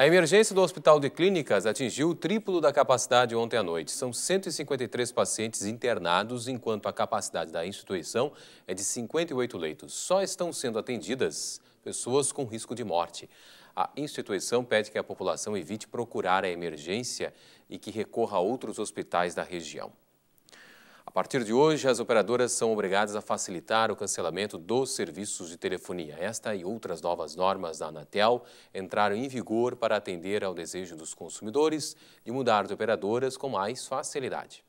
A emergência do Hospital de Clínicas atingiu o triplo da capacidade ontem à noite. São 153 pacientes internados, enquanto a capacidade da instituição é de 58 leitos. Só estão sendo atendidas pessoas com risco de morte. A instituição pede que a população evite procurar a emergência e que recorra a outros hospitais da região. A partir de hoje, as operadoras são obrigadas a facilitar o cancelamento dos serviços de telefonia. Esta e outras novas normas da Anatel entraram em vigor para atender ao desejo dos consumidores de mudar de operadoras com mais facilidade.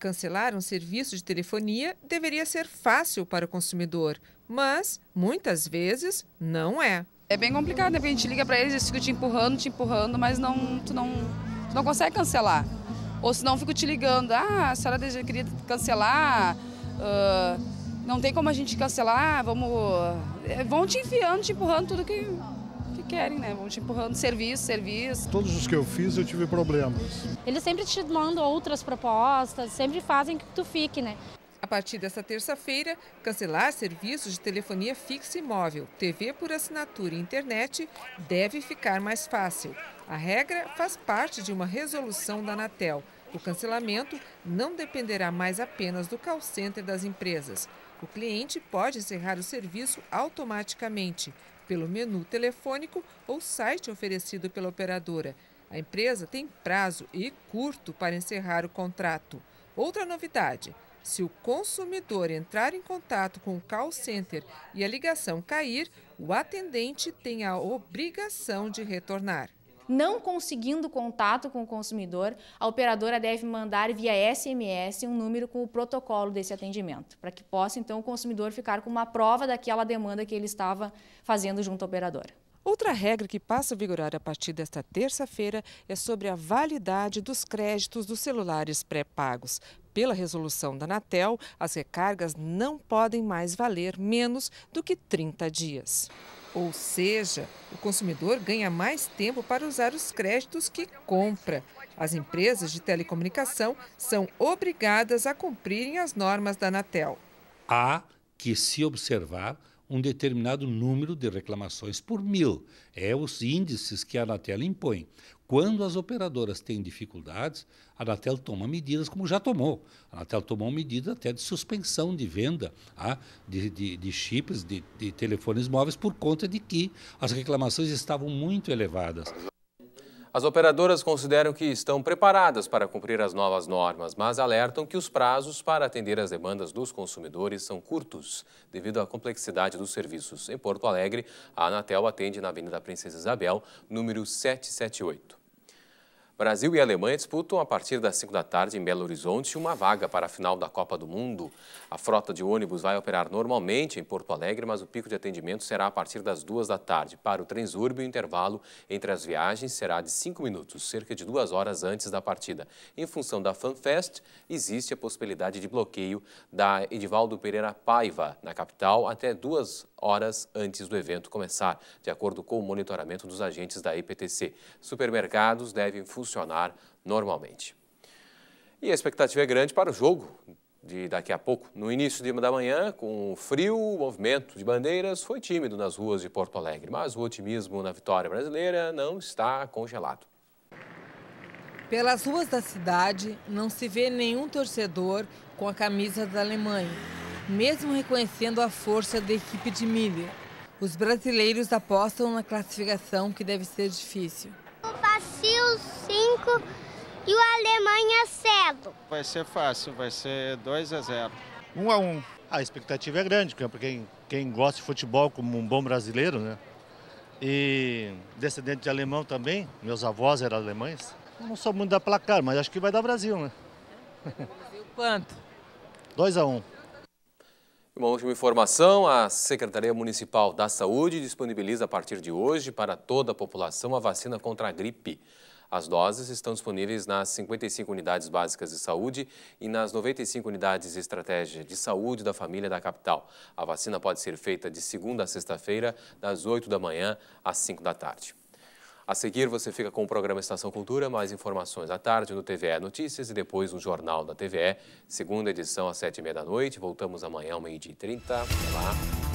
Cancelar um serviço de telefonia deveria ser fácil para o consumidor, mas muitas vezes não é. É bem complicado, né? a gente liga para eles, eles ficam te empurrando, te empurrando, mas não, tu, não, tu não consegue cancelar. Ou se não, fico te ligando, ah, a senhora queria cancelar, uh, não tem como a gente cancelar, vamos... Eh, vão te enfiando, te empurrando tudo que, que querem, né? Vão te empurrando serviço, serviço. Todos os que eu fiz eu tive problemas. Eles sempre te mandam outras propostas, sempre fazem que tu fique, né? partir desta terça-feira, cancelar serviços de telefonia fixa e móvel, TV por assinatura e internet deve ficar mais fácil. A regra faz parte de uma resolução da Anatel. O cancelamento não dependerá mais apenas do call center das empresas. O cliente pode encerrar o serviço automaticamente, pelo menu telefônico ou site oferecido pela operadora. A empresa tem prazo e curto para encerrar o contrato. Outra novidade: se o consumidor entrar em contato com o call center e a ligação cair, o atendente tem a obrigação de retornar. Não conseguindo contato com o consumidor, a operadora deve mandar via SMS um número com o protocolo desse atendimento, para que possa então o consumidor ficar com uma prova daquela demanda que ele estava fazendo junto à operadora. Outra regra que passa a vigorar a partir desta terça-feira é sobre a validade dos créditos dos celulares pré-pagos. Pela resolução da Anatel, as recargas não podem mais valer menos do que 30 dias. Ou seja, o consumidor ganha mais tempo para usar os créditos que compra. As empresas de telecomunicação são obrigadas a cumprirem as normas da Anatel. Há que se observar um determinado número de reclamações por mil. É os índices que a Anatel impõe. Quando as operadoras têm dificuldades, a Anatel toma medidas, como já tomou. A Anatel tomou medida até de suspensão de venda ah, de, de, de, chips, de, de telefones móveis, por conta de que as reclamações estavam muito elevadas. As operadoras consideram que estão preparadas para cumprir as novas normas, mas alertam que os prazos para atender as demandas dos consumidores são curtos, devido à complexidade dos serviços. Em Porto Alegre, a Anatel atende na Avenida Princesa Isabel, número 778. Brasil e Alemanha disputam a partir das 5 da tarde em Belo Horizonte uma vaga para a final da Copa do Mundo. A frota de ônibus vai operar normalmente em Porto Alegre, mas o pico de atendimento será a partir das 2 da tarde. Para o Transurbe, o intervalo entre as viagens será de 5 minutos, cerca de duas horas antes da partida. Em função da FanFest, existe a possibilidade de bloqueio da Edivaldo Pereira Paiva, na capital, até duas horas antes do evento começar, de acordo com o monitoramento dos agentes da IPTC. Supermercados devem funcionar funcionar normalmente. E a expectativa é grande para o jogo de daqui a pouco. No início da manhã, com frio, o movimento de bandeiras foi tímido nas ruas de Porto Alegre, mas o otimismo na vitória brasileira não está congelado. Pelas ruas da cidade, não se vê nenhum torcedor com a camisa da Alemanha, mesmo reconhecendo a força da equipe de Miller. Os brasileiros apostam na classificação que deve ser difícil. Brasil 5 e o Alemanha 0. É vai ser fácil, vai ser 2 a 0. 1 a 1. A expectativa é grande, porque quem, gosta de futebol como um bom brasileiro, né? E descendente de alemão também, meus avós eram alemães. não sou muito da placar, mas acho que vai dar Brasil, né? Brasil quanto? 2 a 1. Uma última informação: a Secretaria Municipal da Saúde disponibiliza a partir de hoje para toda a população a vacina contra a gripe. As doses estão disponíveis nas 55 unidades básicas de saúde e nas 95 unidades de estratégia de saúde da família da capital. A vacina pode ser feita de segunda a sexta-feira, das 8 da manhã às 5 da tarde. A seguir, você fica com o programa Estação Cultura, mais informações à tarde no TVE Notícias e depois no Jornal da TVE, segunda edição às sete e meia da noite. Voltamos amanhã ao meio-dia e trinta. Até lá.